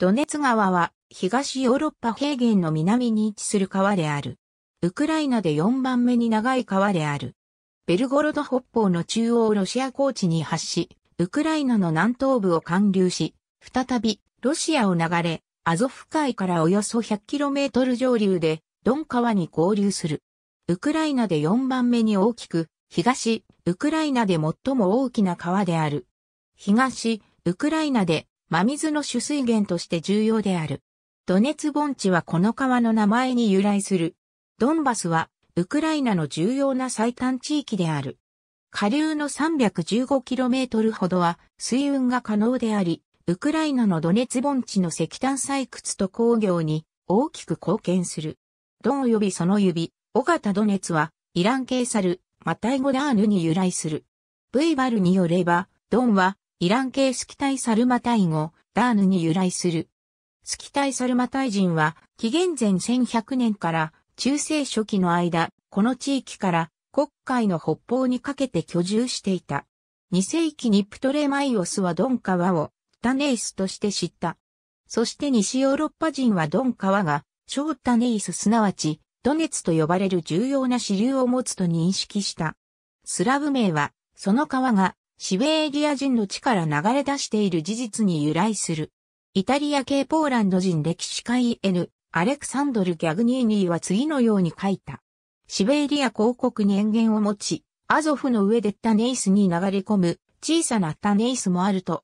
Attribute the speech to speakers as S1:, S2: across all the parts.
S1: ドネツ川は東ヨーロッパ平原の南に位置する川である。ウクライナで4番目に長い川である。ベルゴロド北方の中央ロシア高地に発し、ウクライナの南東部を貫流し、再びロシアを流れ、アゾフ海からおよそ 100km 上流でドン川に合流する。ウクライナで4番目に大きく、東、ウクライナで最も大きな川である。東、ウクライナで真水の主水源として重要である。ドネツ盆地はこの川の名前に由来する。ドンバスは、ウクライナの重要な最短地域である。下流の 315km ほどは水運が可能であり、ウクライナのドネツ盆地の石炭採掘と工業に大きく貢献する。ドン及びその指、尾形ドネツは、イラン系サル、マタイゴダーヌに由来する。ブイバルによれば、ドンは、イラン系スキタイサルマタイ語、ダーヌに由来する。スキタイサルマタイ人は、紀元前1100年から中世初期の間、この地域から黒海の北方にかけて居住していた。2世紀にプトレマイオスはドン川をタネイスとして知った。そして西ヨーロッパ人はドン川がショータネイスすなわちドネツと呼ばれる重要な支流を持つと認識した。スラブ名はその川がシベリア人の地から流れ出している事実に由来する。イタリア系ポーランド人歴史家 N、アレクサンドル・ギャグニーニーは次のように書いた。シベリア広告遠限を持ち、アゾフの上でタネイスに流れ込む小さなタネイスもあると。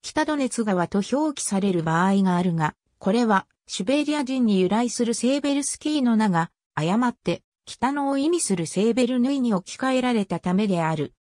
S1: 北ドネツ川と表記される場合があるが、これはシベリア人に由来するセーベルスキーの名が誤って北のを意味するセーベルヌイに置き換えられたためである。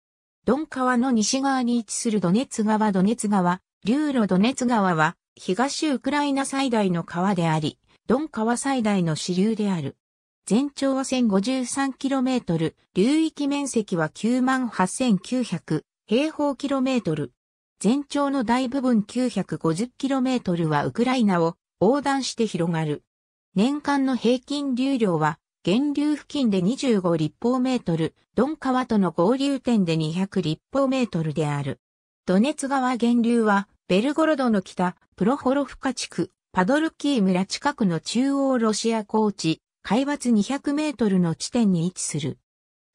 S1: ドン川の西側に位置するドネツ川ドネツ川、流路ドネツ川は東ウクライナ最大の川であり、ドン川最大の支流である。全長は 1053km、流域面積は98,900平方キロメートル。全長の大部分 950km はウクライナを横断して広がる。年間の平均流量は源流付近で25立方メートル、ドン川との合流点で200立方メートルである。ドネツ川源流は、ベルゴロドの北、プロホロフカ地区、パドルキー村近くの中央ロシア高地、海抜200メートルの地点に位置する。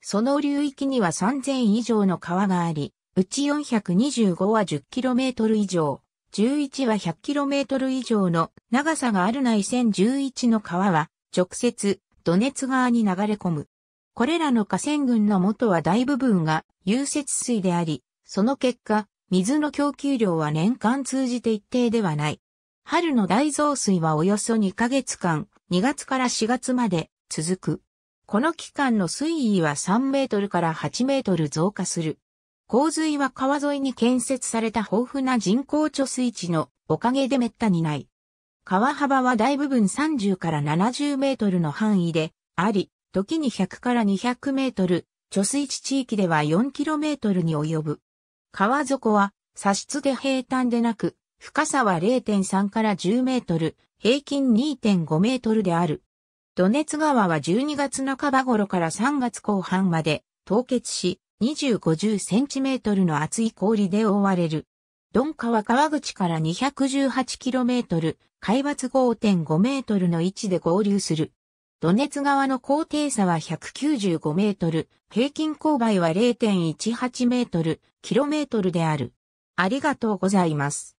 S1: その流域には3000以上の川があり、うち425は1 0トル以上、11は1 0 0トル以上の長さがある内1011の川は、直接、ドネツ川に流れ込む。これらの河川群の元は大部分が融雪水であり、その結果、水の供給量は年間通じて一定ではない。春の大増水はおよそ2ヶ月間、2月から4月まで続く。この期間の水位は3メートルから8メートル増加する。洪水は川沿いに建設された豊富な人工貯水池のおかげで滅多にない。川幅は大部分30から70メートルの範囲であり、時に100から200メートル、貯水池地域では4キロメートルに及ぶ。川底は、し付け平坦でなく、深さは0.3から10メートル、平均2.5メートルである。土熱川は12月半ば頃から3月後半まで凍結し、25センチメートルの厚い氷で覆われる。4。化は川口から 218km、海抜 5.5m の位置で合流する。土熱川の高低差は195メートル、平均勾配は0.18メートル、キロメートルである。ありがとうございます。